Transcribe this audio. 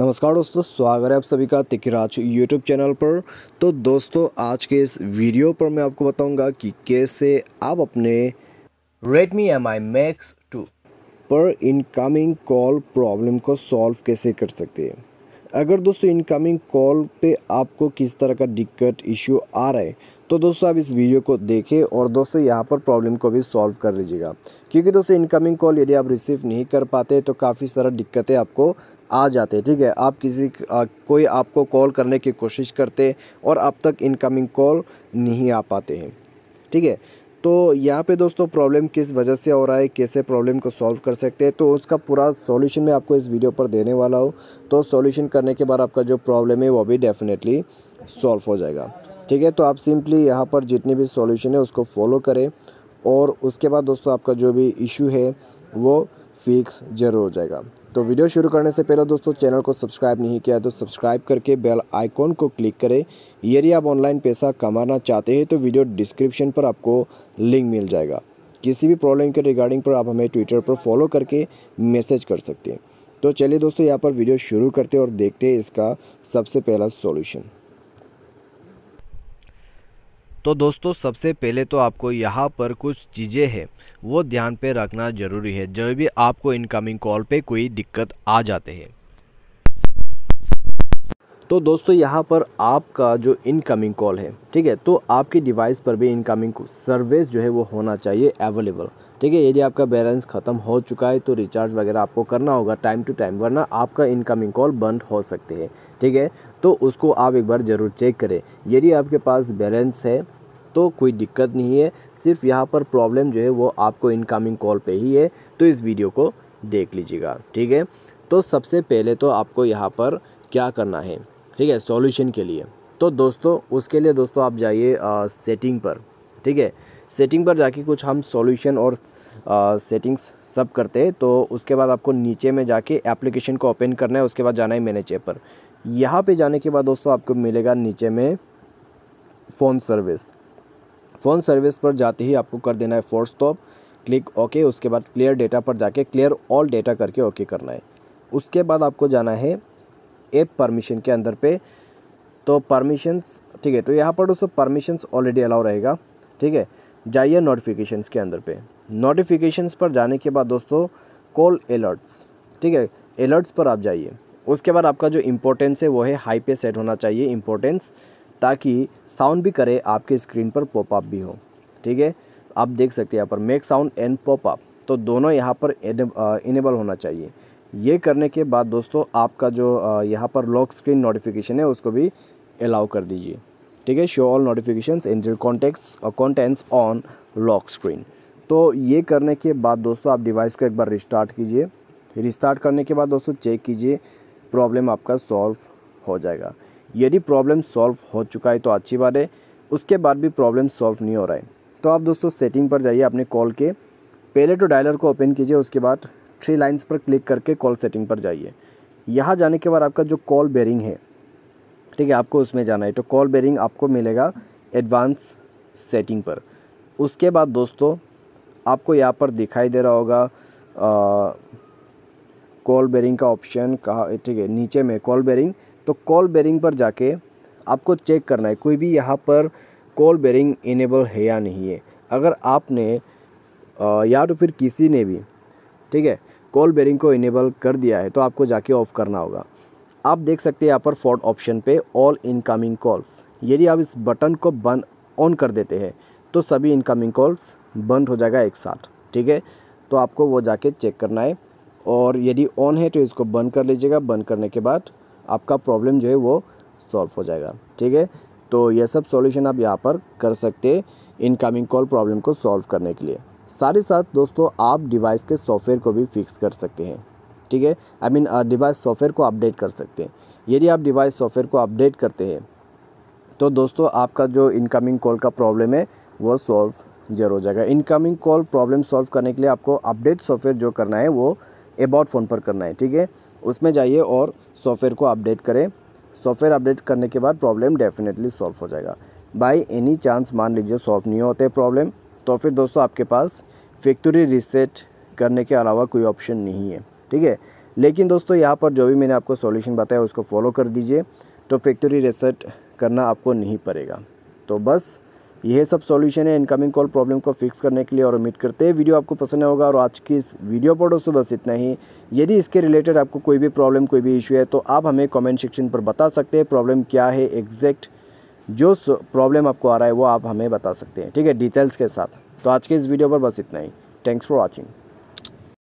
नमस्कार दोस्तों स्वागत है आप सभी का तिकराज यूट्यूब चैनल पर तो दोस्तों आज के इस वीडियो पर मैं आपको बताऊंगा कि कैसे आप अपने Redmi Mi Max 2 पर इनकमिंग कॉल प्रॉब्लम को सॉल्व कैसे कर सकते हैं अगर दोस्तों इनकमिंग कॉल पे आपको किस तरह का दिक्कत इश्यू आ रहा है तो दोस्तों आप इस वीडियो को देखें और दोस्तों यहाँ पर प्रॉब्लम को भी सॉल्व कर लीजिएगा क्योंकि दोस्तों इनकमिंग कॉल यदि आप रिसीव नहीं कर पाते तो काफ़ी सारा दिक्कतें आपको आ जाते ठीक है आप किसी आ, कोई आपको कॉल करने की कोशिश करते और अब तक इनकमिंग कॉल नहीं आ पाते हैं ठीक है तो यहाँ पे दोस्तों प्रॉब्लम किस वजह से हो रहा है कैसे प्रॉब्लम को सॉल्व कर सकते हैं तो उसका पूरा सॉल्यूशन मैं आपको इस वीडियो पर देने वाला हूँ तो सॉल्यूशन करने के बाद आपका जो प्रॉब्लम है वो भी डेफिनेटली सॉल्व हो जाएगा ठीक है तो आप सिंपली यहाँ पर जितनी भी सॉल्यूशन है उसको फॉलो करें और उसके बाद दोस्तों आपका जो भी इशू है वो फिक्स जरूर हो जाएगा तो वीडियो शुरू करने से पहले दोस्तों चैनल को सब्सक्राइब नहीं किया तो सब्सक्राइब करके बेल आइकॉन को क्लिक करें यदि आप ऑनलाइन पैसा कमाना चाहते हैं तो वीडियो डिस्क्रिप्शन पर आपको लिंक मिल जाएगा किसी भी प्रॉब्लम के रिगार्डिंग पर आप हमें ट्विटर पर फॉलो करके मैसेज कर सकते हैं तो चलिए दोस्तों यहाँ पर वीडियो शुरू करते हैं और देखते हैं इसका सबसे पहला सॉल्यूशन तो दोस्तों सबसे पहले तो आपको यहाँ पर कुछ चीज़ें हैं वो ध्यान पे रखना ज़रूरी है जब भी आपको इनकमिंग कॉल पे कोई दिक्कत आ जाते हैं तो दोस्तों यहाँ पर आपका जो इनकमिंग कॉल है ठीक है तो आपके डिवाइस पर भी इनकमिंग सर्विस जो है वो होना चाहिए अवेलेबल ठीक है यदि आपका बैलेंस ख़त्म हो चुका है तो रिचार्ज वगैरह आपको करना होगा टाइम टू टाइम वरना आपका इनकमिंग कॉल बंद हो सकते हैं ठीक है तो उसको आप एक बार ज़रूर चेक करें यदि आपके पास बैलेंस है तो कोई दिक्कत नहीं है सिर्फ यहाँ पर प्रॉब्लम जो है वो आपको इनकमिंग कॉल पे ही है तो इस वीडियो को देख लीजिएगा ठीक है तो सबसे पहले तो आपको यहाँ पर क्या करना है ठीक है सॉल्यूशन के लिए तो दोस्तों उसके लिए दोस्तों आप जाइए सेटिंग पर ठीक है सेटिंग पर जाके कुछ हम सॉल्यूशन और सेटिंग्स सब करते हैं तो उसके बाद आपको नीचे में जाके एप्लीकेशन को ओपन करना है उसके बाद जाना है मैनेजर पर यहाँ पे जाने के बाद दोस्तों आपको मिलेगा नीचे में फ़ोन सर्विस फ़ोन सर्विस पर जाते ही आपको कर देना है फोर स्टॉप क्लिक ओके उसके बाद क्लियर डेटा पर जाके क्लियर ऑल डेटा करके ओके करना है उसके बाद आपको जाना है ऐप परमिशन के अंदर पे तो परमिशंस ठीक है तो यहाँ पर दोस्तों परमिशंस ऑलरेडी अलाउ रहेगा ठीक है जाइए नोटिफिकेशंस के अंदर पे नोटिफिकेशंस पर जाने के बाद दोस्तों कॉल अलर्ट्स ठीक है अलर्ट्स पर आप जाइए उसके बाद आपका जो इम्पोर्टेंस है वो है हाई पे सेट होना चाहिए इम्पोर्टेंस ताकि साउंड भी करे आपके स्क्रीन पर पॉपअप भी हो ठीक है आप देख सकते हैं यहाँ पर मेक साउंड एंड पॉपअप तो दोनों यहाँ पर इनेबल होना चाहिए ये करने के बाद दोस्तों आपका जो यहाँ पर लॉक स्क्रीन नोटिफिकेशन है उसको भी अलाउ कर दीजिए ठीक है show all notification in contact contacts contents on lock screen तो ये करने के बाद दोस्तों आप डिवाइस को एक बार रिस्टार्ट कीजिए रिस्टार्ट करने के बाद दोस्तों चेक कीजिए प्रॉब्लम आपका सॉल्व हो जाएगा यदि प्रॉब्लम सॉल्व हो चुका है तो अच्छी बात है उसके बाद भी प्रॉब्लम सॉल्व नहीं हो रहा है तो आप दोस्तों सेटिंग पर जाइए अपने कॉल के पहले तो डायलर को ओपन कीजिए उसके बाद थ्री लाइन्स पर क्लिक करके कॉल सेटिंग पर जाइए यहाँ जाने के बाद आपका जो कॉल बेरिंग है ठीक है आपको उसमें जाना है तो कॉल बेरिंग आपको मिलेगा एडवांस सेटिंग पर उसके बाद दोस्तों आपको यहाँ पर दिखाई दे रहा होगा कॉल बेरिंग का ऑप्शन कहा ठीक है नीचे में कॉल बेरिंग तो कॉल बेरिंग पर जाके आपको चेक करना है कोई भी यहाँ पर कॉल बेरिंग इनेबल है या नहीं है अगर आपने आ, या तो फिर किसी ने भी ठीक है कॉल बेरिंग को इनेबल कर दिया है तो आपको जाके ऑफ़ करना होगा आप देख सकते हैं यहाँ पर फॉर्ड ऑप्शन पे ऑल इनकमिंग कॉल्स यदि आप इस बटन को बंद ऑन कर देते हैं तो सभी इनकमिंग कॉल्स बंद हो जाएगा एक साथ ठीक है तो आपको वो जाके चेक करना है और यदि ऑन है तो इसको बंद कर लीजिएगा बंद करने के बाद आपका प्रॉब्लम जो है वो सॉल्व हो जाएगा ठीक है तो यह सब सॉल्यूशन आप यहाँ पर कर सकते इनकमिंग कॉल प्रॉब्लम को सॉल्व करने के लिए साथ ही साथ दोस्तों आप डिवाइस के सॉफ्टवेयर को भी फिक्स कर सकते हैं ठीक है आई मीन डिवाइस सॉफ्टवेयर को अपडेट कर सकते हैं यदि आप डिवाइस सॉफ्टवेयर को अपडेट करते हैं तो दोस्तों आपका जो इनकमिंग कॉल का प्रॉब्लम है वो सॉल्व जरूर हो जाएगा इनकमिंग कॉल प्रॉब्लम सॉल्व करने के लिए आपको अपडेट सॉफ्टवेयर जो करना है वो अबाउट फ़ोन पर करना है ठीक है उसमें जाइए और सॉफ्टवेयर को अपडेट करें सॉफ्टवेयर अपडेट करने के बाद प्रॉब्लम डेफिनेटली सॉल्व हो जाएगा बाई एनी चांस मान लीजिए सॉल्व नहीं होते प्रॉब्लम तो फिर दोस्तों आपके पास फैक्ट्री रीसेट करने के अलावा कोई ऑप्शन नहीं है ठीक है लेकिन दोस्तों यहाँ पर जो भी मैंने आपको सॉल्यूशन बताया उसको फॉलो कर दीजिए तो फैक्ट्री रेसेट करना आपको नहीं पड़ेगा तो बस यह सब सॉल्यूशन है इनकमिंग कॉल प्रॉब्लम को फिक्स करने के लिए और उम्मीद करते हैं वीडियो आपको पसंद होगा और आज की इस वीडियो पर दोस्तों बस इतना ही यदि इसके रिलेटेड आपको कोई भी प्रॉब्लम कोई भी इशू है तो आप हमें कमेंट सेक्शन पर बता सकते हैं प्रॉब्लम क्या है एग्जैक्ट जो प्रॉब्लम आपको आ रहा है वो आप हमें बता सकते हैं ठीक है डिटेल्स के साथ तो आज के इस वीडियो पर बस इतना ही थैंक्स फॉर वॉचिंग